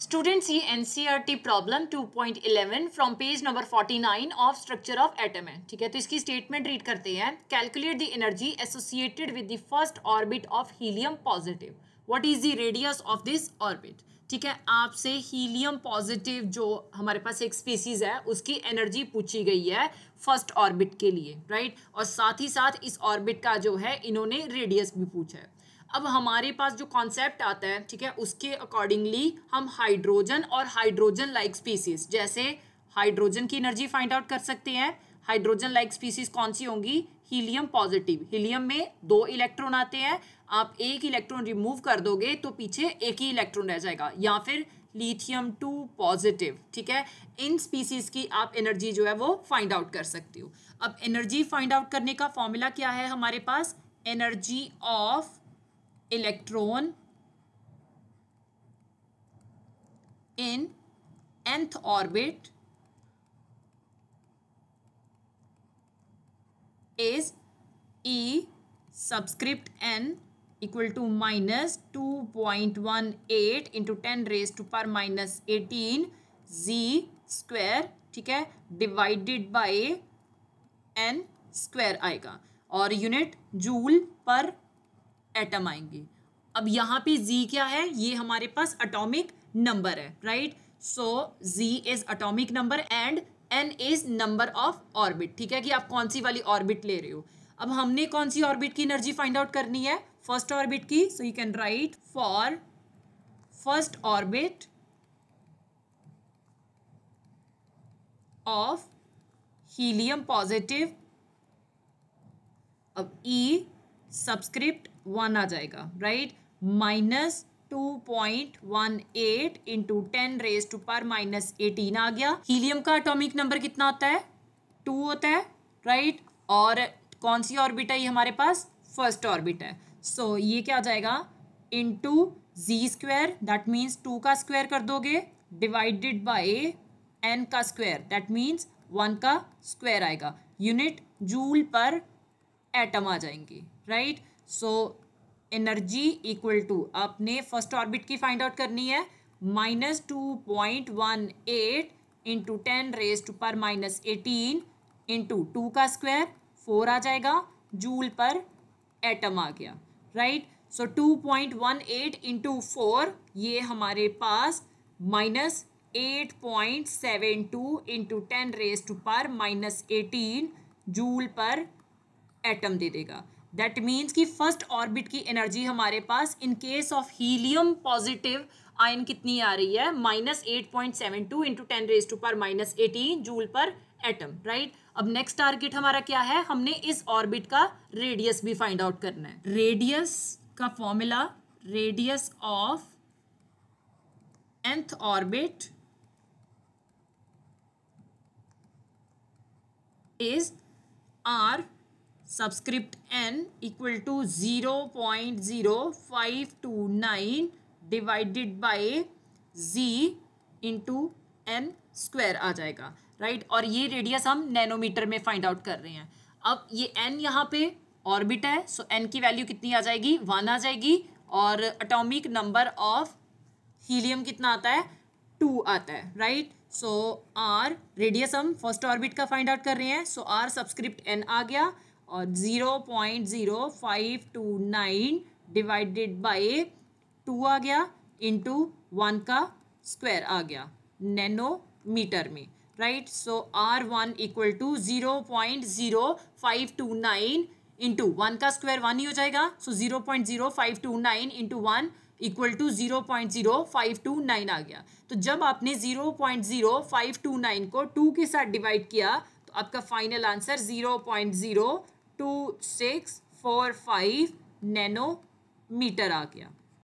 Students ये NCERT problem 2.11 from page number 49 of structure of atom है ठीक है तो इसकी स्टेटमेंट रीड करते हैं calculate the energy associated with the first orbit of helium positive what is the radius of this orbit ठीक है आपसे हीलियम पॉजिटिव जो हमारे पास एक स्पीसीज है उसकी एनर्जी पूछी गई है फर्स्ट ऑर्बिट के लिए राइट और साथ ही साथ इस ऑर्बिट का जो है इन्होंने रेडियस भी पूछा है अब हमारे पास जो कॉन्सेप्ट आता है ठीक है उसके अकॉर्डिंगली हम हाइड्रोजन और हाइड्रोजन लाइक स्पीसीज जैसे हाइड्रोजन की एनर्जी फाइंड आउट कर सकते हैं हाइड्रोजन लाइक स्पीसीज कौन सी होंगी हीलियम पॉजिटिव हीलियम में दो इलेक्ट्रॉन आते हैं आप एक इलेक्ट्रॉन रिमूव कर दोगे तो पीछे एक ही इलेक्ट्रॉन रह जाएगा या फिर लिथियम टू पॉजिटिव ठीक है इन स्पीसीज की आप एनर्जी जो है वो फाइंड आउट कर सकते हो अब एनर्जी फाइंड आउट करने का फॉर्मूला क्या है हमारे पास energy of electron in nth orbit is E subscript n equal to minus two point one eight into ten raise to power minus eighteen Z square ठीक है डिवाइडेड बाय एन स्क्वेर आएगा और unit joule per atom आएंगे अब यहाँ पे जी क्या है ये हमारे पास अटोमिक नंबर है right so Z is atomic number and n is number of orbit ठीक है कि आप कौन सी वाली ऑर्बिट ले रहे हो अब हमने कौन सी ऑर्बिट की एनर्जी फाइंड आउट करनी है फर्स्ट ऑर्बिट की so you can write for first orbit of helium positive अब ई e, सब्सक्रिप्ट वन आ जाएगा right minus two point one eight into ten raise to power minus eighteen आ गया helium का atomic number कितना होता है टू होता है राइट right? और कौन सी ऑर्बिट है ये हमारे पास फर्स्ट ऑर्बिट है सो so, ये क्या आ जाएगा into Z square that means two का स्क्वायर कर दोगे डिवाइडेड बाय एन का स्क्वायर दैट मीन्स वन का स्क्वायर आएगा यूनिट जूल पर एटम आ जाएंगे right so energy equal to आपने फर्स्ट ऑर्बिट की फाइंड आउट करनी है minus two point one eight into ten raise to power minus eighteen into two का square four आ जाएगा जूल पर एटम आ गया right so to point one eight into four ये हमारे पास minus eight point seven two into ten raise to power minus eighteen joule per atom दे देगा दैट मीन्स कि फर्स्ट ऑर्बिट की एनर्जी हमारे पास in case of helium positive ion कितनी आ रही है minus eight point seven two into ten raise to power minus eighteen joule per atom right right? अब नेक्स्ट टारगेट हमारा क्या है हमने इस ऑर्बिट का रेडियस भी फाइंड आउट करना है रेडियस का formula radius of nth orbit is R subscript n equal to zero point zero five two nine divided by Z into n square आ जाएगा राइट right? और ये रेडियस हम नैनोमीटर में फाइंड आउट कर रहे हैं अब ये एन यहाँ पे ऑर्बिट है सो so एन की वैल्यू कितनी आ जाएगी वन आ जाएगी और अटोमिक नंबर ऑफ हीलियम कितना आता है टू आता है राइट सो आर रेडियस हम फर्स्ट ऑर्बिट का फाइंड आउट कर रहे हैं सो आर सब्सक्रिप्ट एन आ गया और zero point zero five two nine divided by two आ गया इंटू वन का स्क्वायर आ गया नैनोमीटर में right so R one equal to zero point zero five two nine into one का स्क्वायर वन ही हो जाएगा so zero point zero five two nine into one equal to zero point zero five two nine आ गया तो जब आपने zero point zero five two nine को टू के साथ डिवाइड किया तो आपका final answer zero point zero two six four five nano meter आ गया